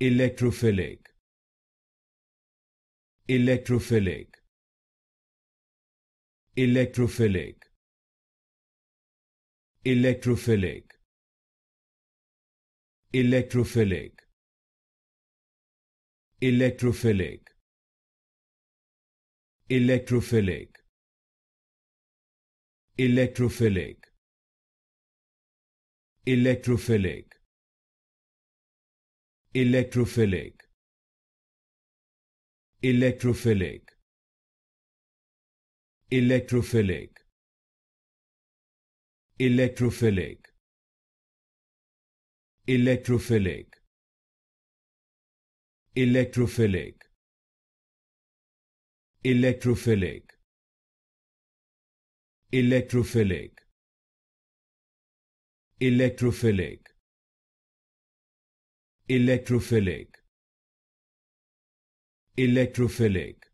electrophilic electrophilic electrophilic electrophilic electrophilic electrophilic electrophilic electrophilic electrophilic electrophilic electrophilic electrophilic electrophilic electrophilic electrophilic electrophilic electrophilic electrophilic electrophilic electrophilic